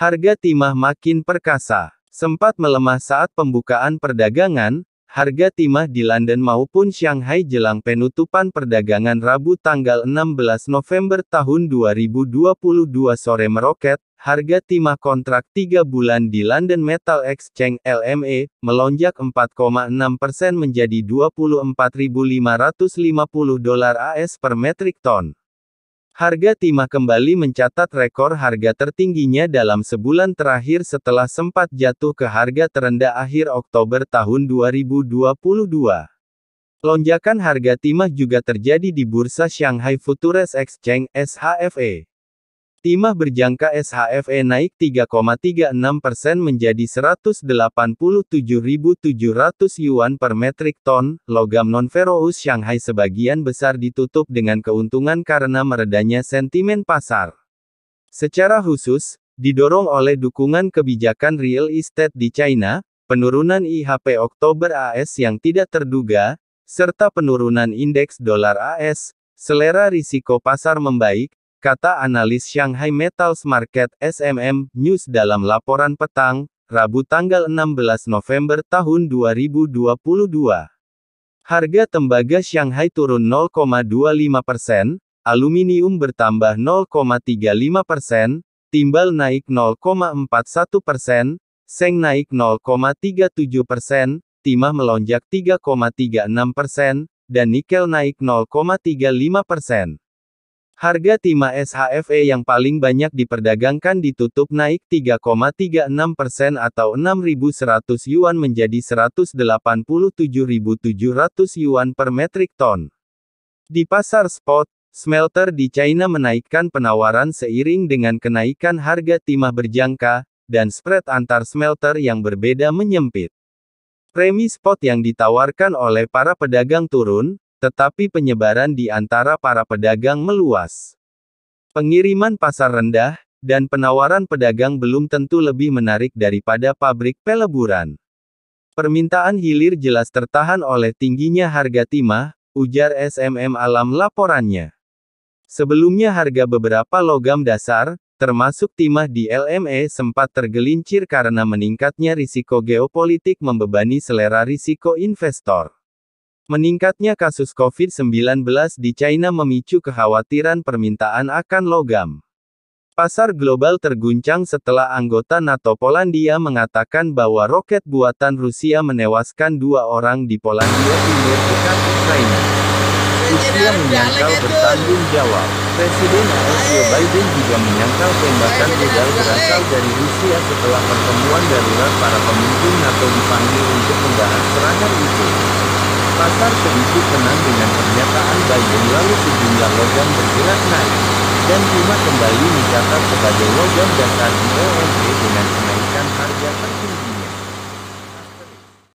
Harga timah makin perkasa. Sempat melemah saat pembukaan perdagangan, harga timah di London maupun Shanghai jelang penutupan perdagangan Rabu tanggal 16 November tahun 2022 sore meroket, harga timah kontrak 3 bulan di London Metal Exchange LME melonjak 4,6 persen menjadi 24.550 dolar AS per metric ton. Harga timah kembali mencatat rekor harga tertingginya dalam sebulan terakhir setelah sempat jatuh ke harga terendah akhir Oktober tahun 2022. Lonjakan harga timah juga terjadi di Bursa Shanghai Futures Exchange SHFE. Timah berjangka SHFE naik 3,36 persen menjadi 187.700 yuan per metrik ton, logam nonferrous Shanghai sebagian besar ditutup dengan keuntungan karena meredanya sentimen pasar. Secara khusus, didorong oleh dukungan kebijakan real estate di China, penurunan IHP Oktober AS yang tidak terduga, serta penurunan indeks dolar AS, selera risiko pasar membaik, kata analis Shanghai Metals Market SMM News dalam laporan petang, Rabu tanggal 16 November tahun 2022. Harga tembaga Shanghai turun 0,25 persen, aluminium bertambah 0,35 persen, timbal naik 0,41 persen, seng naik 0,37 persen, timah melonjak 3,36 persen, dan nikel naik 0,35 persen. Harga timah SHFE yang paling banyak diperdagangkan ditutup naik 3,36 persen atau 6.100 yuan menjadi 187.700 yuan per metrik ton. Di pasar spot, smelter di China menaikkan penawaran seiring dengan kenaikan harga timah berjangka, dan spread antar smelter yang berbeda menyempit. Premi spot yang ditawarkan oleh para pedagang turun, tetapi penyebaran di antara para pedagang meluas. Pengiriman pasar rendah, dan penawaran pedagang belum tentu lebih menarik daripada pabrik peleburan. Permintaan hilir jelas tertahan oleh tingginya harga timah, ujar SMM Alam laporannya. Sebelumnya harga beberapa logam dasar, termasuk timah di LME sempat tergelincir karena meningkatnya risiko geopolitik membebani selera risiko investor. Meningkatnya kasus COVID-19 di China memicu kekhawatiran permintaan akan logam. Pasar global terguncang setelah anggota NATO Polandia mengatakan bahwa roket buatan Rusia menewaskan dua orang di Polandia Timur dekat Ukraina. Rusia menyangkal bertanggung jawab. Presiden Joe Biden juga menyangkal tembakan rudal berasal dari Rusia setelah pertemuan darurat para pemimpin NATO dipanggil untuk membahas serangan itu. Pasar sedikit tenang dengan pernyataan Biden lalu sejumlah logam bergerak naik, dan cuma kembali mencatat sebagai logam dasar OMB dengan kenaikan harga tertinggi.